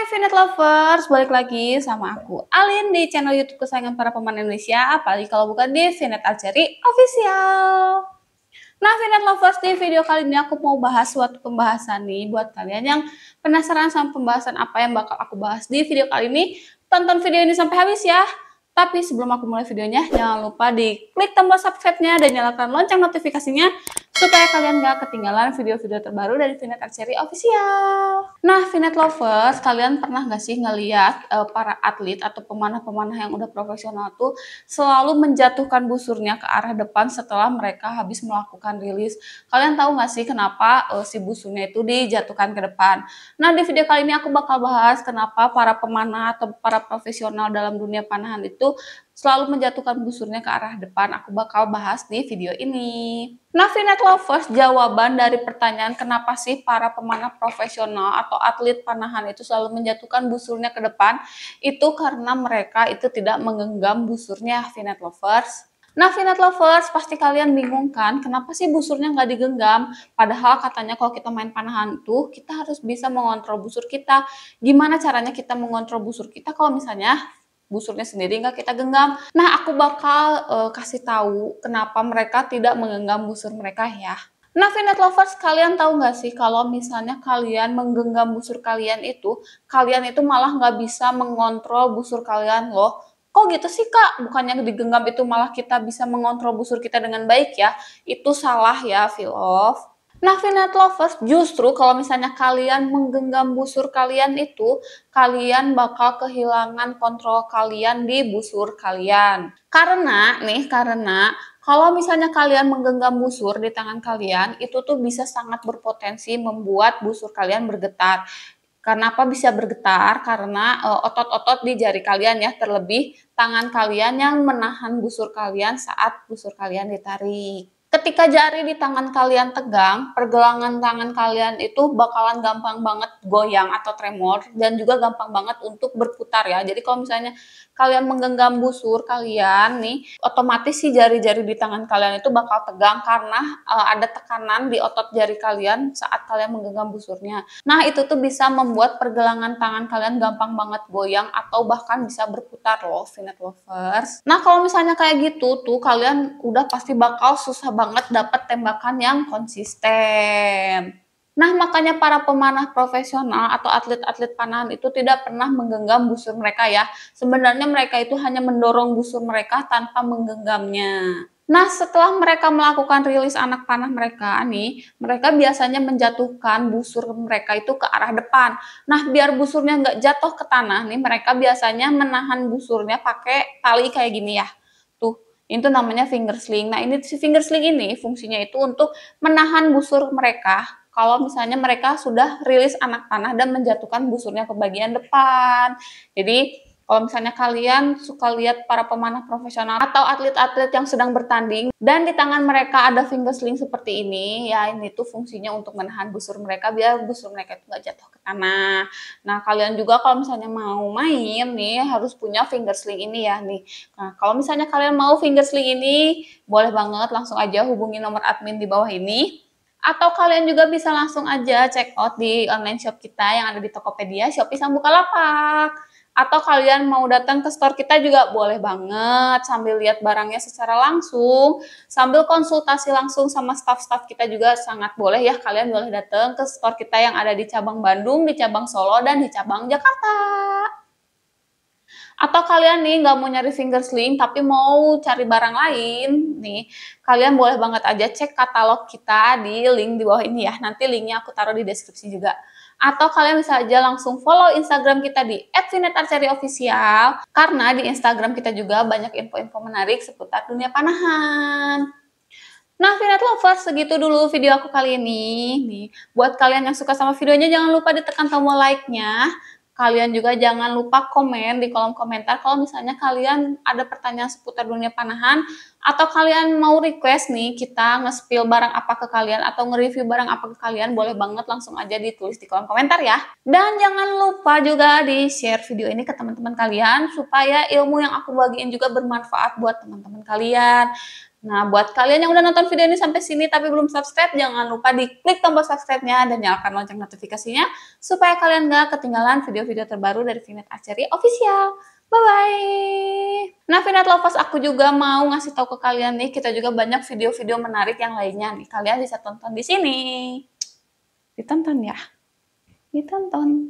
Hai Lovers, balik lagi sama aku Alin di channel YouTube kesayangan para pemain Indonesia, apalagi kalau bukan di Finite Archery Official. Nah, Finite Lovers, di video kali ini aku mau bahas suatu pembahasan nih buat kalian yang penasaran sama pembahasan apa yang bakal aku bahas di video kali ini. Tonton video ini sampai habis ya. Tapi sebelum aku mulai videonya, jangan lupa di klik tombol subscribe-nya dan nyalakan lonceng notifikasinya supaya kalian nggak ketinggalan video-video terbaru dari Vinet Archery Official. Nah, Vinet Lovers, kalian pernah nggak sih ngeliat uh, para atlet atau pemanah-pemanah yang udah profesional tuh selalu menjatuhkan busurnya ke arah depan setelah mereka habis melakukan rilis? Kalian tahu nggak sih kenapa uh, si busurnya itu dijatuhkan ke depan? Nah, di video kali ini aku bakal bahas kenapa para pemanah atau para profesional dalam dunia panahan itu selalu menjatuhkan busurnya ke arah depan aku bakal bahas di video ini. Nah, Finet Lovers, jawaban dari pertanyaan kenapa sih para pemanah profesional atau atlet panahan itu selalu menjatuhkan busurnya ke depan, itu karena mereka itu tidak menggenggam busurnya, Finet Lovers. Nah, Finet Lovers, pasti kalian bingung kan, kenapa sih busurnya nggak digenggam? Padahal katanya kalau kita main panahan tuh, kita harus bisa mengontrol busur kita. Gimana caranya kita mengontrol busur kita kalau misalnya busurnya sendiri nggak kita genggam. Nah, aku bakal uh, kasih tahu kenapa mereka tidak menggenggam busur mereka ya. Nah, Vinet Lovers, kalian tahu nggak sih kalau misalnya kalian menggenggam busur kalian itu, kalian itu malah nggak bisa mengontrol busur kalian loh. Kok gitu sih kak? Bukannya digenggam itu malah kita bisa mengontrol busur kita dengan baik ya? Itu salah ya, Vilov. Nah, Finite Lovers justru kalau misalnya kalian menggenggam busur kalian itu, kalian bakal kehilangan kontrol kalian di busur kalian. Karena nih, karena kalau misalnya kalian menggenggam busur di tangan kalian, itu tuh bisa sangat berpotensi membuat busur kalian bergetar. Karena apa bisa bergetar? Karena eh, otot-otot di jari kalian ya, terlebih tangan kalian yang menahan busur kalian saat busur kalian ditarik ketika jari di tangan kalian tegang, pergelangan tangan kalian itu bakalan gampang banget goyang atau tremor dan juga gampang banget untuk berputar ya. Jadi kalau misalnya kalian menggenggam busur kalian nih, otomatis sih jari-jari di tangan kalian itu bakal tegang karena uh, ada tekanan di otot jari kalian saat kalian menggenggam busurnya. Nah, itu tuh bisa membuat pergelangan tangan kalian gampang banget goyang atau bahkan bisa berputar loh, finet lovers. Nah, kalau misalnya kayak gitu tuh kalian udah pasti bakal susah banget dapat tembakan yang konsisten. Nah, makanya para pemanah profesional atau atlet-atlet panahan itu tidak pernah menggenggam busur mereka ya. Sebenarnya mereka itu hanya mendorong busur mereka tanpa menggenggamnya. Nah, setelah mereka melakukan rilis anak panah mereka nih, mereka biasanya menjatuhkan busur mereka itu ke arah depan. Nah, biar busurnya nggak jatuh ke tanah nih, mereka biasanya menahan busurnya pakai tali kayak gini ya. Itu namanya finger sling. Nah, ini si finger sling ini fungsinya itu untuk menahan busur mereka kalau misalnya mereka sudah rilis anak panah dan menjatuhkan busurnya ke bagian depan. Jadi kalau misalnya kalian suka lihat para pemanah profesional atau atlet-atlet yang sedang bertanding dan di tangan mereka ada fingersling seperti ini, ya ini tuh fungsinya untuk menahan busur mereka biar busur mereka itu nggak jatuh ke tanah. Nah kalian juga kalau misalnya mau main nih harus punya fingersling ini ya nih. Nah kalau misalnya kalian mau fingersling ini boleh banget langsung aja hubungi nomor admin di bawah ini. Atau kalian juga bisa langsung aja check out di online shop kita yang ada di Tokopedia, Shopee, sama Bukalapak atau kalian mau datang ke store kita juga boleh banget sambil lihat barangnya secara langsung, sambil konsultasi langsung sama staff-staff kita juga sangat boleh ya kalian boleh datang ke store kita yang ada di cabang Bandung, di cabang Solo dan di cabang Jakarta. Atau kalian nih nggak mau nyari finger sling tapi mau cari barang lain nih, kalian boleh banget aja cek katalog kita di link di bawah ini ya. Nanti linknya aku taruh di deskripsi juga atau kalian bisa aja langsung follow Instagram kita di @vinetarceriofficial karena di Instagram kita juga banyak info-info menarik seputar dunia panahan. Nah, Finet Lovers, segitu dulu video aku kali ini. Nih, buat kalian yang suka sama videonya, jangan lupa ditekan tombol like-nya. Kalian juga jangan lupa komen di kolom komentar kalau misalnya kalian ada pertanyaan seputar dunia panahan atau kalian mau request nih kita nge-spill barang apa ke kalian atau nge-review barang apa ke kalian boleh banget langsung aja ditulis di kolom komentar ya. Dan jangan lupa juga di-share video ini ke teman-teman kalian supaya ilmu yang aku bagiin juga bermanfaat buat teman-teman kalian. Nah, buat kalian yang udah nonton video ini sampai sini tapi belum subscribe, jangan lupa diklik tombol subscribe-nya dan nyalakan lonceng notifikasinya supaya kalian gak ketinggalan video-video terbaru dari Vinet Archery Official. Bye-bye! Nah, Vinet Lovers, aku juga mau ngasih tahu ke kalian nih, kita juga banyak video-video menarik yang lainnya nih. Kalian bisa tonton di sini. Ditonton ya. Ditonton.